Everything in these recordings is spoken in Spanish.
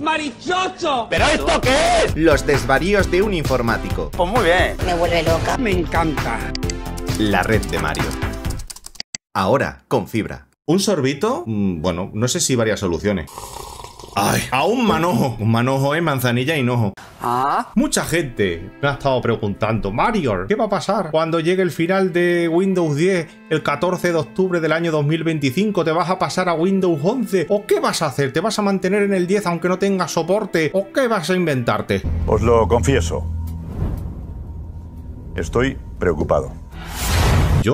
¡Marichocho! ¿Pero esto qué es? Los desvaríos de un informático. Pues muy bien. Me vuelve loca. Me encanta. La red de Mario. Ahora, con fibra. Un sorbito, mm, bueno, no sé si varias soluciones a un manojo, un manojo es manzanilla y enojo. ¿Ah? Mucha gente me ha estado preguntando, Mario, ¿qué va a pasar cuando llegue el final de Windows 10 el 14 de octubre del año 2025? ¿Te vas a pasar a Windows 11? ¿O qué vas a hacer? ¿Te vas a mantener en el 10 aunque no tenga soporte? ¿O qué vas a inventarte? Os lo confieso. Estoy preocupado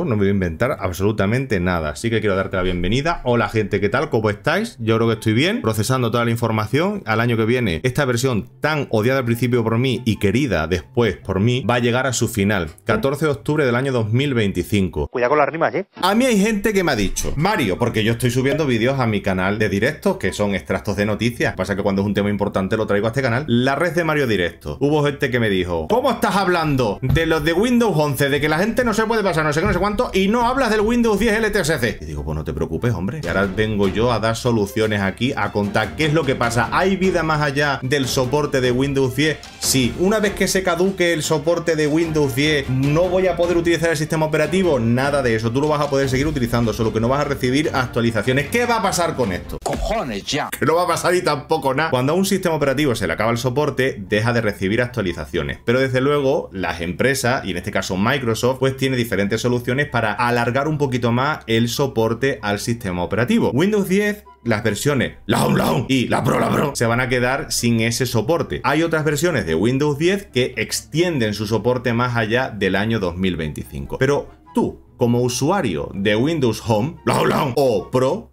no me voy a inventar absolutamente nada. Así que quiero darte la bienvenida. Hola gente, ¿qué tal? ¿Cómo estáis? Yo creo que estoy bien, procesando toda la información. Al año que viene, esta versión tan odiada al principio por mí y querida después por mí, va a llegar a su final. 14 de octubre del año 2025. Cuidado con las rimas, ¿eh? A mí hay gente que me ha dicho, Mario, porque yo estoy subiendo vídeos a mi canal de directos, que son extractos de noticias. Pasa que cuando es un tema importante lo traigo a este canal. La red de Mario Directo. Hubo gente que me dijo, ¿cómo estás hablando de los de Windows 11? De que la gente no se puede pasar, no sé qué, no y no hablas del Windows 10 LTSC. Y digo, pues no te preocupes, hombre. Y ahora vengo yo a dar soluciones aquí, a contar qué es lo que pasa. ¿Hay vida más allá del soporte de Windows 10? Sí. Una vez que se caduque el soporte de Windows 10, ¿no voy a poder utilizar el sistema operativo? Nada de eso. Tú lo vas a poder seguir utilizando, solo que no vas a recibir actualizaciones. ¿Qué va a pasar con esto? ¡Cojones ya! Que no va a pasar y tampoco nada. Cuando a un sistema operativo se le acaba el soporte, deja de recibir actualizaciones. Pero desde luego, las empresas, y en este caso Microsoft, pues tiene diferentes soluciones para alargar un poquito más el soporte al sistema operativo. Windows 10 las versiones la y la Pro la Pro se van a quedar sin ese soporte. Hay otras versiones de Windows 10 que extienden su soporte más allá del año 2025. Pero tú, como usuario de Windows Home o Pro,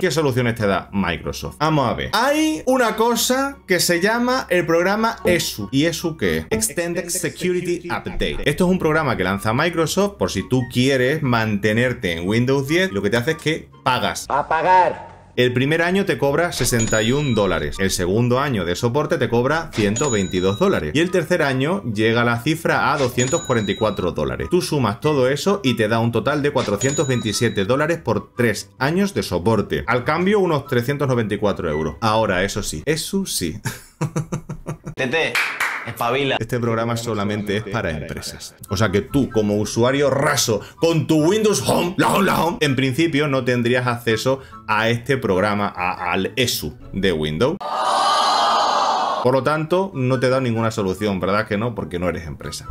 ¿qué soluciones te da Microsoft? Vamos a ver. Hay una cosa que se llama el programa oh. ESU. ¿Y ESU qué Extended Security Update. Esto es un programa que lanza Microsoft por si tú quieres mantenerte en Windows 10. Lo que te hace es que pagas. A pagar el primer año te cobra 61 dólares, el segundo año de soporte te cobra 122 dólares y el tercer año llega la cifra a 244 dólares. Tú sumas todo eso y te da un total de 427 dólares por 3 años de soporte. Al cambio unos 394 euros. Ahora, eso sí, eso sí. Tete. Este programa solamente es para empresas. O sea que tú, como usuario raso, con tu Windows Home, en principio no tendrías acceso a este programa, al ESU de Windows. Por lo tanto, no te da ninguna solución, ¿verdad que no? Porque no eres empresa.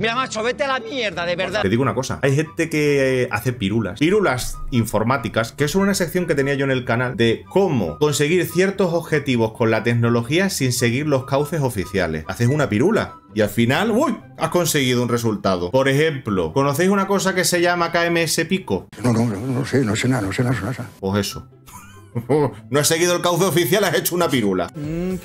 Mira, macho, vete a la mierda, de verdad. Te digo una cosa, hay gente que hace pirulas. Pirulas informáticas, que es una sección que tenía yo en el canal de cómo conseguir ciertos objetivos con la tecnología sin seguir los cauces oficiales. Haces una pirula. Y al final, ¡uy! Has conseguido un resultado. Por ejemplo, ¿conocéis una cosa que se llama KMS Pico? No, no, no, no sé, no sé nada, no sé nada, no sé nada. Pues eso. no has seguido el cauce oficial, has hecho una pirula. Mm,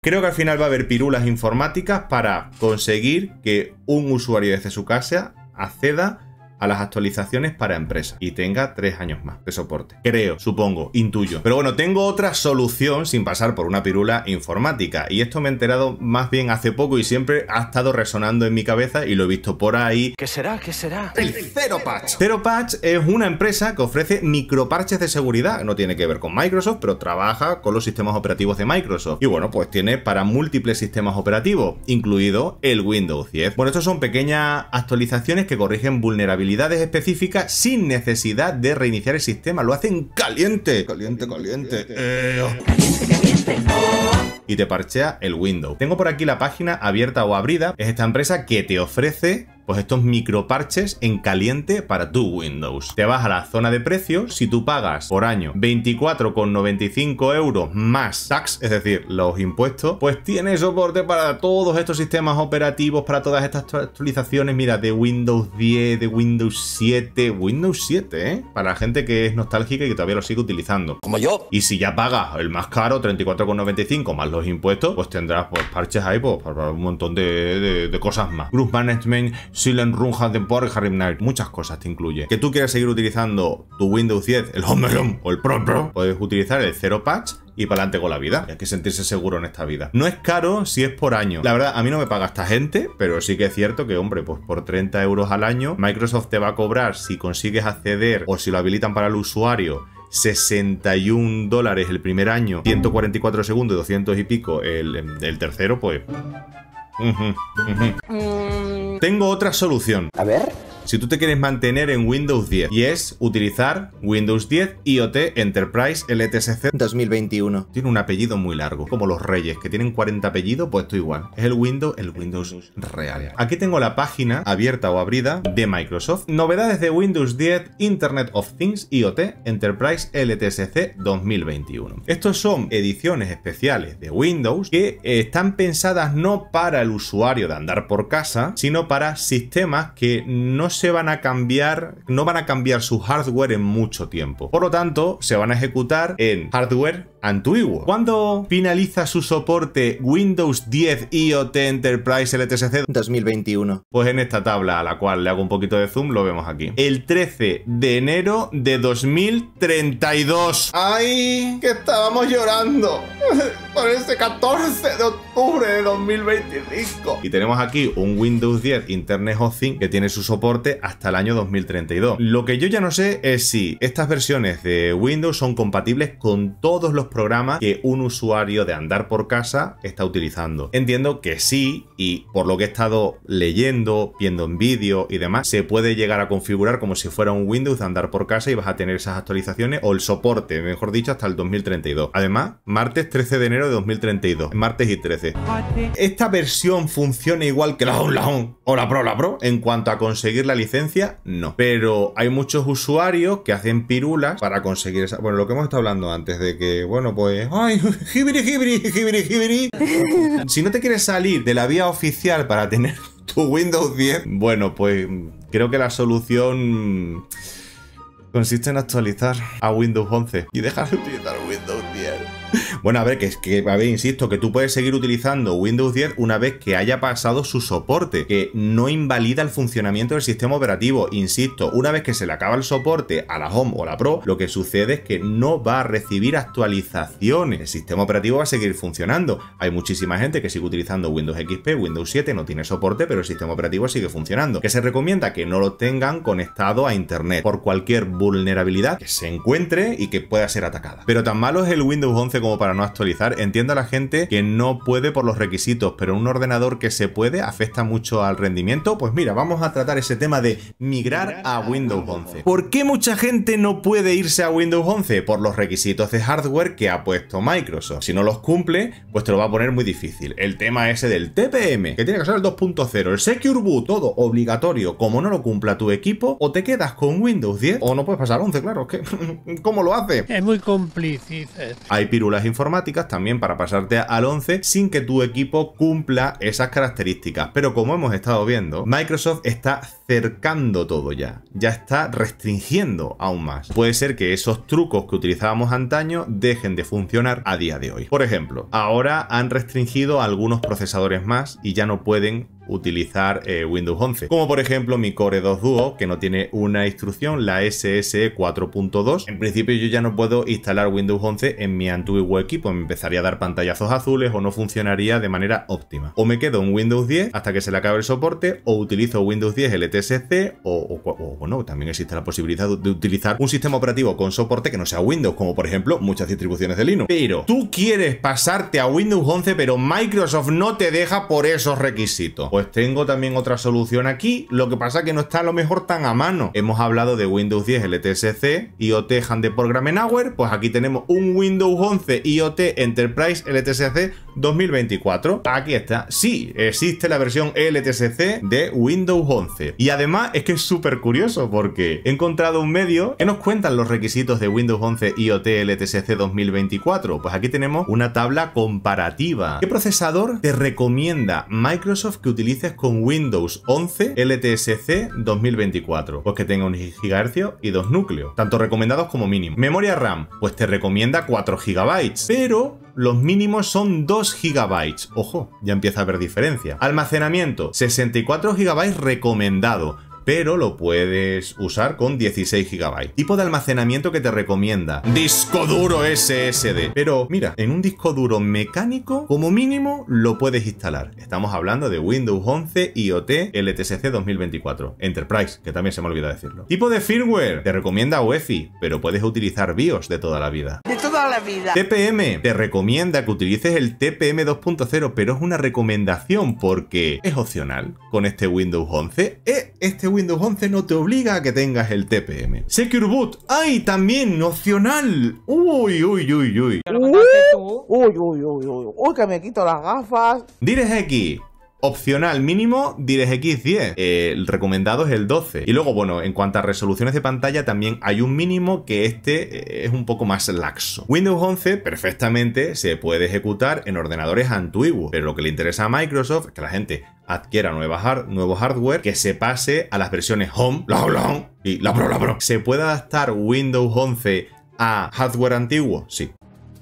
Creo que al final va a haber pirulas informáticas para conseguir que un usuario desde su casa acceda las actualizaciones para empresas y tenga tres años más de soporte. Creo, supongo, intuyo. Pero bueno, tengo otra solución sin pasar por una pirula informática y esto me he enterado más bien hace poco y siempre ha estado resonando en mi cabeza y lo he visto por ahí. ¿Qué será? ¿Qué será? El Zero Patch. Zero Patch es una empresa que ofrece microparches de seguridad. No tiene que ver con Microsoft, pero trabaja con los sistemas operativos de Microsoft. Y bueno, pues tiene para múltiples sistemas operativos, incluido el Windows 10. Bueno, estos son pequeñas actualizaciones que corrigen vulnerabilidades específicas sin necesidad de reiniciar el sistema. Lo hacen caliente. Caliente, caliente. Eh, oh. Y te parchea el Windows. Tengo por aquí la página abierta o abrida. Es esta empresa que te ofrece pues estos parches en caliente para tu Windows. Te vas a la zona de precios, si tú pagas por año 24,95 euros más tax, es decir, los impuestos, pues tiene soporte para todos estos sistemas operativos, para todas estas actualizaciones, mira, de Windows 10, de Windows 7, Windows 7, ¿eh? Para la gente que es nostálgica y que todavía lo sigue utilizando. Como yo. Y si ya pagas el más caro, 34,95 más los impuestos, pues tendrás pues, parches ahí pues, para un montón de, cosas más. Group Management, Silent Run, Haunted Harry Night. Muchas cosas te incluye. Que tú quieras seguir utilizando tu Windows 10, el Home o el Pro Pro, puedes utilizar el Zero Patch y para adelante con la vida. Hay que sentirse seguro en esta vida. No es caro si es por año. La verdad, a mí no me paga esta gente, pero sí que es cierto que, hombre, pues por 30 euros al año, Microsoft te va a cobrar si consigues acceder o si lo habilitan para el usuario 61 dólares el primer año, 144 segundos, 200 y pico el, tercero, pues... Mm, tengo otra solución. A ver si tú te quieres mantener en Windows 10 y es utilizar Windows 10 IoT Enterprise LTSC 2021. Tiene un apellido muy largo, como los reyes, que tienen 40 apellidos, pues esto igual. Es el Windows, el Windows real. Aquí tengo la página abierta o abrida de Microsoft. Novedades de Windows 10 Internet of Things IoT Enterprise LTSC 2021. Estos son ediciones especiales de Windows que están pensadas no para el usuario de andar por casa, sino para sistemas que no se van a cambiar, no van a cambiar su hardware en mucho tiempo. Por lo tanto, se van a ejecutar en hardware antiguo. Cuando finaliza su soporte Windows 10 IoT Enterprise LTSC 2021? Pues en esta tabla a la cual le hago un poquito de zoom, lo vemos aquí. El 13 de enero de 2032. ¡Ay! Que estábamos llorando por ese 14 de octubre de 2025. Y tenemos aquí un Windows 10 Internet Hosting que tiene su soporte hasta el año 2032. Lo que yo ya no sé es si estas versiones de Windows son compatibles con todos los programas que un usuario de andar por casa está utilizando. Entiendo que sí, y por lo que he estado leyendo, viendo en vídeo y demás, se puede llegar a configurar como si fuera un Windows de andar por casa y vas a tener esas actualizaciones o el soporte, mejor dicho, hasta el 2032. Además, martes 13 de enero de 2032, martes y 13. Esta versión funciona igual que la on, la o la pro, la pro, en cuanto a conseguir la licencia, no. Pero hay muchos usuarios que hacen pirulas para conseguir esa... Bueno, lo que hemos estado hablando antes de que, bueno, pues... ¡Ay! si no te quieres salir de la vía oficial para tener tu Windows 10, bueno, pues creo que la solución consiste en actualizar a Windows 11 y dejar de utilizar bueno, a ver, que, que a ver, insisto, que tú puedes seguir utilizando Windows 10 una vez que haya pasado su soporte, que no invalida el funcionamiento del sistema operativo. Insisto, una vez que se le acaba el soporte a la Home o la Pro, lo que sucede es que no va a recibir actualizaciones. El sistema operativo va a seguir funcionando. Hay muchísima gente que sigue utilizando Windows XP, Windows 7 no tiene soporte, pero el sistema operativo sigue funcionando. Que se recomienda que no lo tengan conectado a internet por cualquier vulnerabilidad que se encuentre y que pueda ser atacada. Pero tan malo es el Windows 11 como para no actualizar. Entiendo a la gente que no puede por los requisitos, pero un ordenador que se puede afecta mucho al rendimiento. Pues mira, vamos a tratar ese tema de migrar a Windows 11. ¿Por qué mucha gente no puede irse a Windows 11? Por los requisitos de hardware que ha puesto Microsoft. Si no los cumple, pues te lo va a poner muy difícil. El tema ese del TPM, que tiene que ser el 2.0, el Secure Boot, todo obligatorio. Como no lo cumpla tu equipo, o te quedas con Windows 10 o no puedes pasar 11, claro. ¿Cómo lo hace? Es muy complicado. Hay pirulas informáticas informáticas también para pasarte al 11 sin que tu equipo cumpla esas características. Pero como hemos estado viendo, Microsoft está cercando todo ya, ya está restringiendo aún más. Puede ser que esos trucos que utilizábamos antaño dejen de funcionar a día de hoy. Por ejemplo, ahora han restringido algunos procesadores más y ya no pueden utilizar eh, Windows 11. Como por ejemplo mi Core 2 Duo, que no tiene una instrucción, la SSE 4.2. En principio yo ya no puedo instalar Windows 11 en mi antiguo equipo, me empezaría a dar pantallazos azules o no funcionaría de manera óptima. O me quedo en Windows 10 hasta que se le acabe el soporte, o utilizo Windows 10 LTSC, e o, o, bueno, también existe la posibilidad de utilizar un sistema operativo con soporte que no sea Windows, como por ejemplo muchas distribuciones de Linux. Pero tú quieres pasarte a Windows 11, pero Microsoft no te deja por esos requisitos. Pues tengo también otra solución aquí, lo que pasa que no está a lo mejor tan a mano. Hemos hablado de Windows 10 LTSC, IoT Handy Programming Hour, pues aquí tenemos un Windows 11 IoT Enterprise LTSC 2024. Aquí está. Sí, existe la versión LTSC de Windows 11. Y además es que es súper curioso porque he encontrado un medio que nos cuentan los requisitos de Windows 11 IoT LTSC 2024. Pues aquí tenemos una tabla comparativa. ¿Qué procesador te recomienda Microsoft que utilices con Windows 11 LTSC 2024? Pues que tenga un GHz y dos núcleos, tanto recomendados como mínimo. Memoria RAM, pues te recomienda 4 GB, pero los mínimos son 2 GB. Ojo, ya empieza a haber diferencia. Almacenamiento, 64 GB recomendado pero lo puedes usar con 16 GB. Tipo de almacenamiento que te recomienda. Disco duro SSD. Pero mira, en un disco duro mecánico, como mínimo, lo puedes instalar. Estamos hablando de Windows 11, IoT, LTSC 2024. Enterprise, que también se me olvidó decirlo. Tipo de firmware. Te recomienda UEFI, pero puedes utilizar BIOS de toda la vida. De toda la vida. TPM. Te recomienda que utilices el TPM 2.0, pero es una recomendación porque es opcional. Con este Windows 11, e este Windows 11 no te obliga a que tengas el TPM. Secure Boot, ¡ay! También, opcional. Uy, uy, uy, uy. Uy, uy, uy, uy, uy, que me quito las gafas. aquí Opcional mínimo x 10. el recomendado es el 12. Y luego, bueno, en cuanto a resoluciones de pantalla, también hay un mínimo que este eh, es un poco más laxo. Windows 11 perfectamente se puede ejecutar en ordenadores antiguos, pero lo que le interesa a Microsoft es que la gente adquiera nuevo hardware, que se pase a las versiones Home, y la, pro, la, pro. ¿Se puede adaptar Windows 11 a hardware antiguo? Sí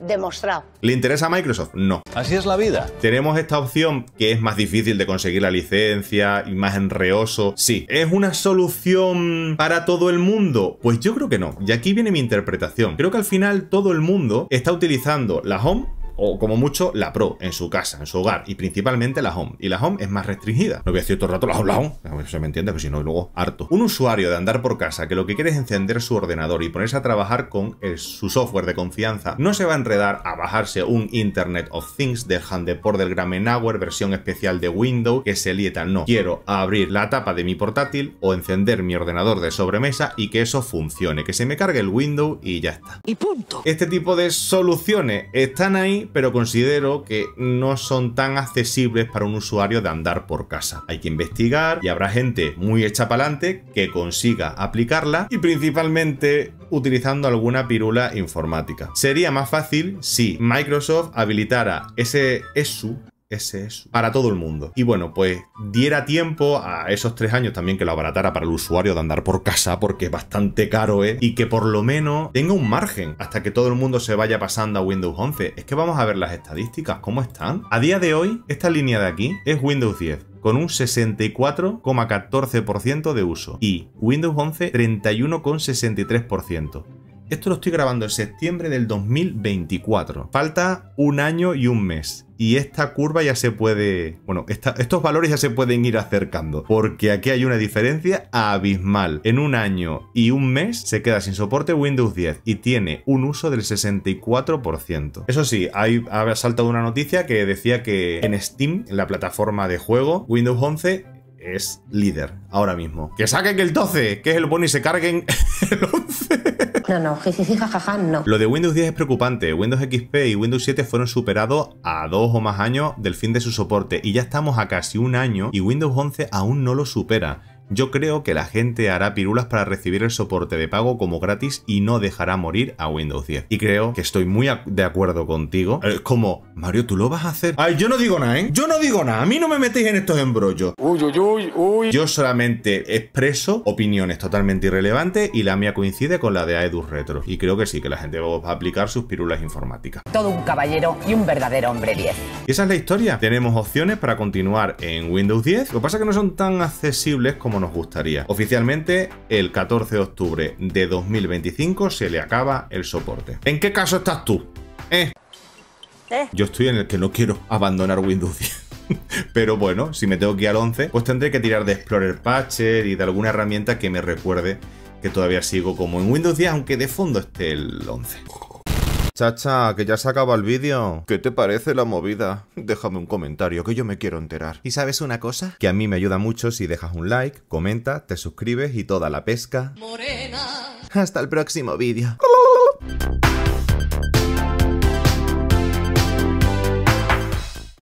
demostrado. ¿Le interesa a Microsoft? No. Así es la vida. Tenemos esta opción que es más difícil de conseguir la licencia y más enreoso. Sí. ¿Es una solución para todo el mundo? Pues yo creo que no. Y aquí viene mi interpretación. Creo que al final todo el mundo está utilizando la Home o como mucho la Pro en su casa, en su hogar y principalmente la Home. Y la Home es más restringida. No voy a decir todo el rato la Home, la Home, se me entiende, pero si no luego harto. Un usuario de andar por casa que lo que quiere es encender su ordenador y ponerse a trabajar con eh, su software de confianza no se va a enredar a bajarse un Internet of Things del por del Gramenauer versión especial de Windows que se lieta. No, quiero abrir la tapa de mi portátil o encender mi ordenador de sobremesa y que eso funcione, que se me cargue el Windows y ya está. Y punto. Este tipo de soluciones están ahí pero considero que no son tan accesibles para un usuario de andar por casa. Hay que investigar y habrá gente muy hecha adelante que consiga aplicarla y principalmente utilizando alguna pirula informática. Sería más fácil si Microsoft habilitara ese ESU ese es para todo el mundo. Y bueno, pues diera tiempo a esos tres años también que lo abaratara para el usuario de andar por casa, porque es bastante caro, ¿eh? Y que por lo menos tenga un margen hasta que todo el mundo se vaya pasando a Windows 11. Es que vamos a ver las estadísticas, ¿cómo están? A día de hoy, esta línea de aquí es Windows 10 con un 64,14% de uso y Windows 11 31,63%. Esto lo estoy grabando en septiembre del 2024. Falta un año y un mes y esta curva ya se puede, bueno, estos valores ya se pueden ir acercando, porque aquí hay una diferencia abismal. En un año y un mes se queda sin soporte Windows 10 y tiene un uso del 64%. Eso sí, hay, ha saltado una noticia que decía que en Steam, en la plataforma de juego, Windows 11 es líder ahora mismo. Que saquen el 12, que es el boni y se carguen el No, no, jajaja, no. Lo de Windows 10 es preocupante. Windows XP y Windows 7 fueron superados a dos o más años del fin de su soporte y ya estamos a casi un año y Windows 11 aún no lo supera. Yo creo que la gente hará pirulas para recibir el soporte de pago como gratis y no dejará morir a Windows 10. Y creo que estoy muy de acuerdo contigo. Es eh, como, Mario, ¿tú lo vas a hacer? Ay, yo no digo nada, ¿eh? Yo no digo nada. A mí no me metéis en estos embrollos. Uy, uy, uy, uy. Yo solamente expreso opiniones totalmente irrelevantes y la mía coincide con la de Aedus Retro. Y creo que sí, que la gente va a aplicar sus pirulas informáticas. Todo un caballero y un verdadero hombre 10. Y Esa es la historia. Tenemos opciones para continuar en Windows 10. Lo que pasa es que no son tan accesibles como nos gustaría. Oficialmente, el 14 de octubre de 2025 se le acaba el soporte. ¿En qué caso estás tú? ¿Eh? ¿Eh? Yo estoy en el que no quiero abandonar Windows 10. Pero bueno, si me tengo que ir al 11, pues tendré que tirar de Explorer Patcher y de alguna herramienta que me recuerde que todavía sigo como en Windows 10, aunque de fondo esté el 11. Chacha, que ya se acaba el vídeo. ¿Qué te parece la movida? Déjame un comentario, que yo me quiero enterar. ¿Y sabes una cosa? Que a mí me ayuda mucho si dejas un like, comenta, te suscribes y toda la pesca. Morena. Hasta el próximo vídeo.